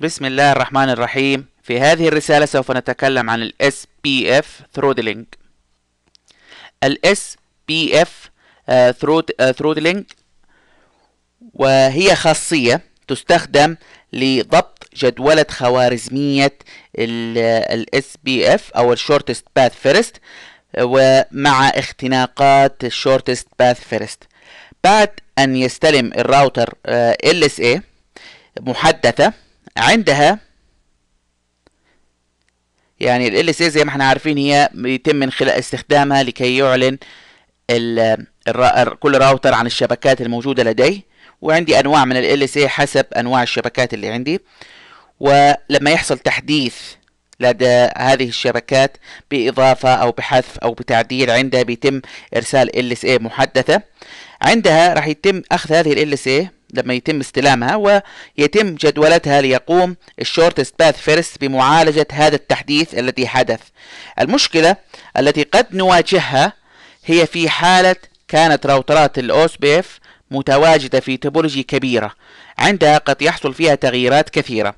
بسم الله الرحمن الرحيم في هذه الرسالة سوف نتكلم عن الـ SPF throttling الـ SPF آه، throttling آه، وهي خاصية تستخدم لضبط جدولة خوارزمية الـ SPF أو الـ Shortest Path First ومع اختناقات الـ Shortest Path First بعد أن يستلم الراوتر آه، LSA محدثة عندها يعني ال LSA زي ما احنا عارفين هي بيتم من خلال استخدامها لكي يعلن ال كل راوتر عن الشبكات الموجودة لديه وعندي أنواع من ال LSA حسب أنواع الشبكات اللي عندي ولما يحصل تحديث لدى هذه الشبكات بإضافة أو بحذف أو بتعديل عندها بيتم إرسال LSA محدثة عندها راح يتم أخذ هذه ال LSA لما يتم استلامها ويتم جدولتها ليقوم الشورتست باث فيرست بمعالجة هذا التحديث الذي حدث المشكلة التي قد نواجهها هي في حالة كانت راوترات الاوس بي اف متواجدة في توبولوجي كبيرة عندها قد يحصل فيها تغييرات كثيرة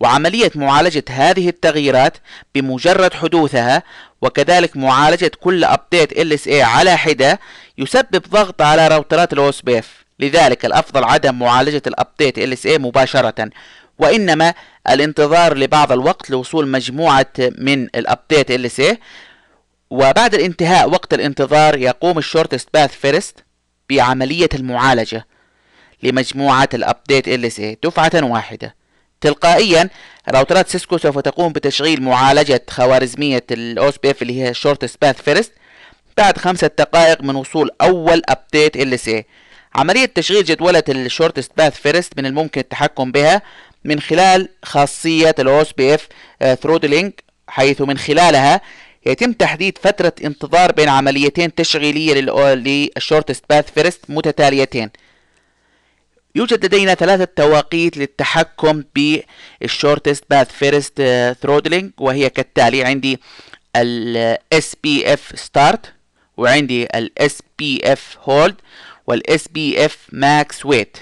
وعملية معالجة هذه التغييرات بمجرد حدوثها وكذلك معالجة كل أبديت LSA على حدة يسبب ضغط على راوترات الأوسبيف لذلك الأفضل عدم معالجة الأبديت LSA مباشرة وإنما الانتظار لبعض الوقت لوصول مجموعة من الأبديت LSA وبعد الانتهاء وقت الانتظار يقوم الشورتست باث فيرست بعملية المعالجة لمجموعة الأبديت LSA دفعة واحدة تلقائيا راوترات سيسكو سوف تقوم بتشغيل معالجة خوارزمية الاوس بي اللي هي شورتست باث فيرست بعد خمسة دقائق من وصول أول أبديت LSA عملية تشغيل جدولة الشورتست باث فيرست من الممكن التحكم بها من خلال خاصية الاوس بي اف ثرودلينج آه، حيث من خلالها يتم تحديد فترة انتظار بين عمليتين تشغيلية للشورتست باث فيرست متتاليتين يوجد لدينا ثلاثة تواقيت للتحكم بالشورتست باث فيرست ثرودلينج آه، وهي كالتالي عندي بي آه، SPF start وعندي بي SPF hold والاس بي اف ماكس ويت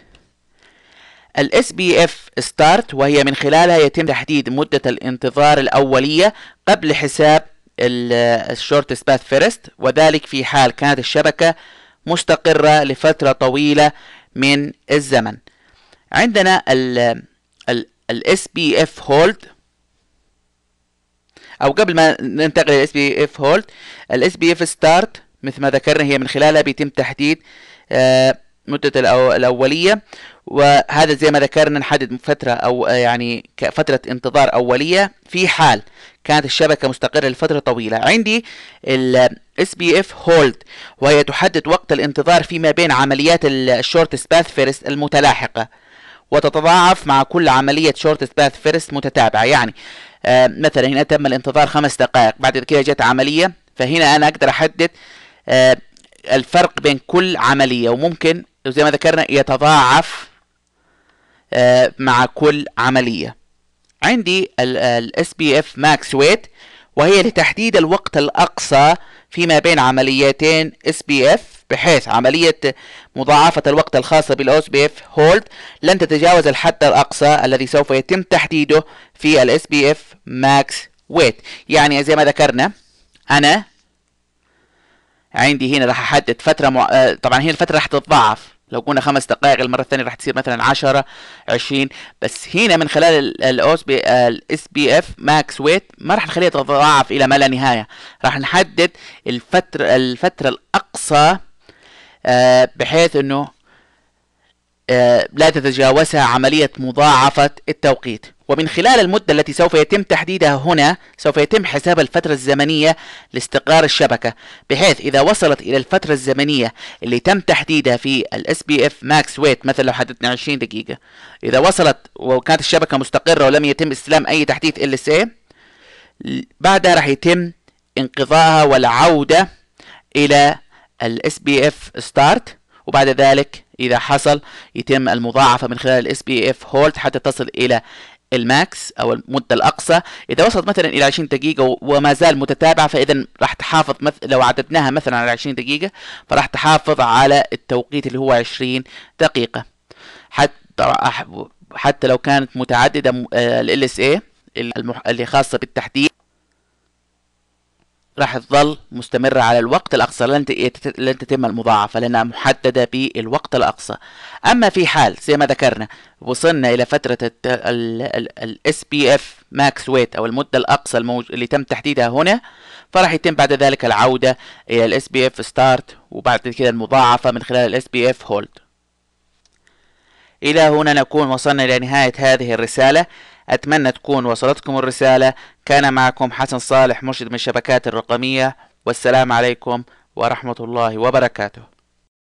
الاس بي اف ستارت وهي من خلالها يتم تحديد مدة الانتظار الأولية قبل حساب الشورت سباث فيرست وذلك في حال كانت الشبكة مستقرة لفترة طويلة من الزمن عندنا الاس بي اف هولد او قبل ما ننتقل للاس بي اف هولد الاس بي اف ستارت مثل ما ذكرنا هي من خلالها بيتم تحديد آه، مدة الأولية وهذا زي ما ذكرنا نحدد فترة أو يعني فترة انتظار أولية في حال كانت الشبكة مستقرة لفترة طويلة عندي ال SPF Hold وهي تحدد وقت الانتظار فيما بين عمليات الشورت سباث فيرست المتلاحقة وتتضاعف مع كل عملية شورت سباث فيرست متتابعة يعني آه، مثلا هنا تم الانتظار خمس دقائق بعد كده جت عملية فهنا أنا أقدر أحدد آه، الفرق بين كل عملية وممكن زي ما ذكرنا يتضاعف آه، مع كل عملية عندي الـ SPF Max Weight وهي لتحديد الوقت الأقصى فيما بين عمليتين SPF بحيث عملية مضاعفة الوقت الخاصة بالـ SPF Hold لن تتجاوز الحد الأقصى الذي سوف يتم تحديده في الـ SPF Max Weight يعني زي ما ذكرنا أنا عندي هنا راح احدد فتره مع... آه، طبعا هنا الفتره راح تتضاعف لو قلنا خمس دقائق المره الثانيه راح تصير مثلا 10 20 بس هنا من خلال الاوس بي آه، الاس بي اف ماكس ويت ما راح نخليها تتضاعف الى ما لا نهايه راح نحدد الفتره الفتره الاقصى آه، بحيث انه آه، لا تتجاوزها عملية مضاعفة التوقيت ومن خلال المدة التي سوف يتم تحديدها هنا سوف يتم حساب الفترة الزمنية لاستقرار الشبكة بحيث إذا وصلت إلى الفترة الزمنية اللي تم تحديدها في الـ SPF Max Weight مثلا لو حددنا 20 دقيقة إذا وصلت وكانت الشبكة مستقرة ولم يتم استلام أي تحديث LSA بعدها راح يتم انقضاءها والعودة إلى الـ SPF Start وبعد ذلك إذا حصل يتم المضاعفة من خلال الاس بي اف هولد حتى تصل إلى الماكس او المده الاقصى اذا وصلت مثلا الى 20 دقيقه وما زال متتابعه فاذا راح تحافظ مثل لو عددناها مثلا على 20 دقيقه فراح تحافظ على التوقيت اللي هو 20 دقيقه حتى حتى لو كانت متعدده آه، ال اس اي اللي خاصه بالتحديد راح تظل مستمرة على الوقت الأقصى لن إيه، تتم المضاعفة لأنها محددة بالوقت الأقصى أما في حال زي ما ذكرنا وصلنا إلى فترة ال SPF ماكس ويت أو المدة الأقصى الموج... اللي تم تحديدها هنا فراح يتم بعد ذلك العودة إلى الـ SPF ستارت وبعد كده المضاعفة من خلال الـ SPF هولد إلى هنا نكون وصلنا إلى نهاية هذه الرسالة أتمنى تكون وصلتكم الرسالة كان معكم حسن صالح مرشد من الشبكات الرقمية والسلام عليكم ورحمة الله وبركاته